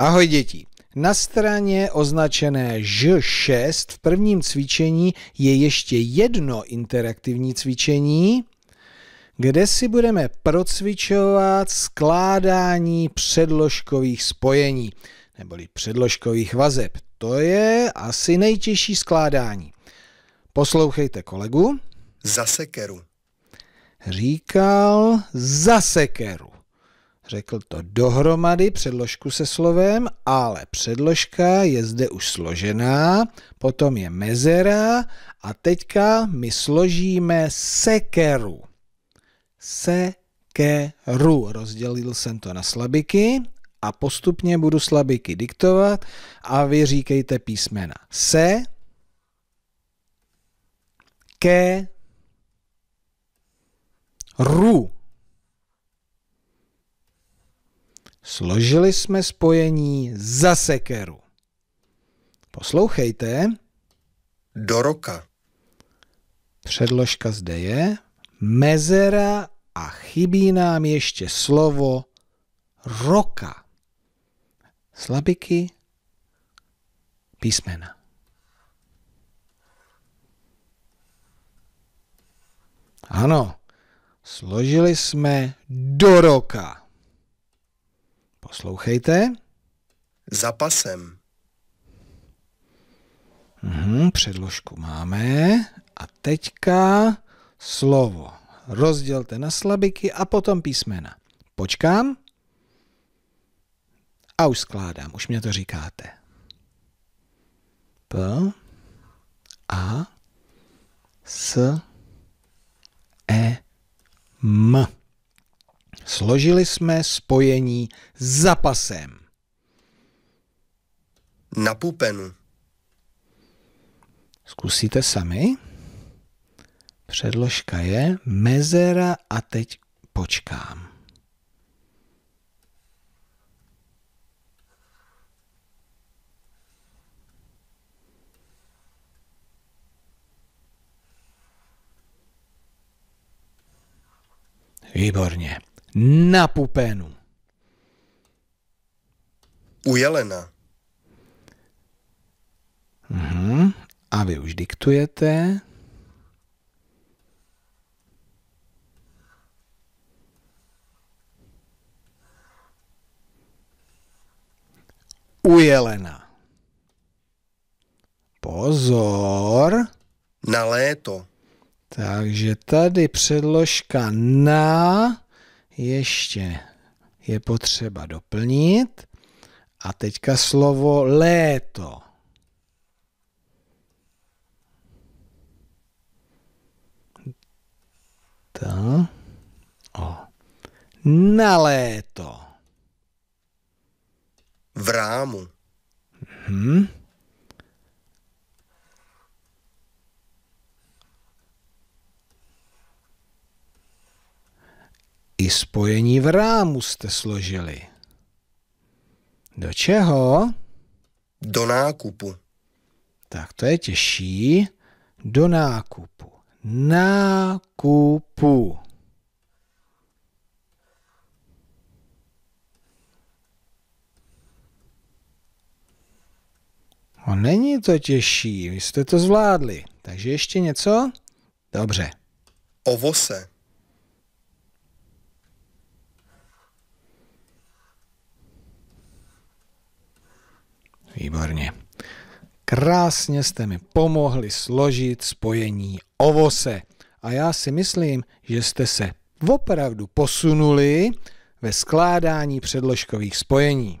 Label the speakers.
Speaker 1: Ahoj děti. Na straně označené Ž6 v prvním cvičení je ještě jedno interaktivní cvičení, kde si budeme procvičovat skládání předložkových spojení, neboli předložkových vazeb. To je asi nejtěžší skládání. Poslouchejte kolegu. Zasekeru. Říkal zasekeru. Řekl to dohromady předložku se slovem, ale předložka je zde už složená, potom je mezera a teďka my složíme sekeru. Sekeru. Rozdělil jsem to na slabiky a postupně budu slabiky diktovat a vy říkejte písmena. Se, ke, ru. Složili jsme spojení za sekeru. Poslouchejte. Do roka. Předložka zde je mezera a chybí nám ještě slovo roka. Slabiky písmena. Ano, složili jsme do roka. Poslouchejte. Za pasem. Mhm, předložku máme. A teďka slovo. Rozdělte na slabiky a potom písmena. Počkám. A už skládám, už mě to říkáte. P, A, S, E, M složili jsme spojení s zapasem. Na pupenu. Zkusíte sami? Předložka je mezera a teď počkám. Výborně. Na pupénu. U jelena. Uhum. A vy už diktujete. U jelena. Pozor. Na léto. Takže tady předložka na ještě je potřeba doplnit. A teďka slovo léto. Ta. O. Na léto. V rámu. Mhm. I spojení v rámu jste složili. Do čeho? Do nákupu. Tak to je těžší. Do nákupu. Nákupu. No není to těžší, vy jste to zvládli. Takže ještě něco? Dobře. Ovoce. Výborně. Krásně jste mi pomohli složit spojení ovose. A já si myslím, že jste se opravdu posunuli ve skládání předložkových spojení.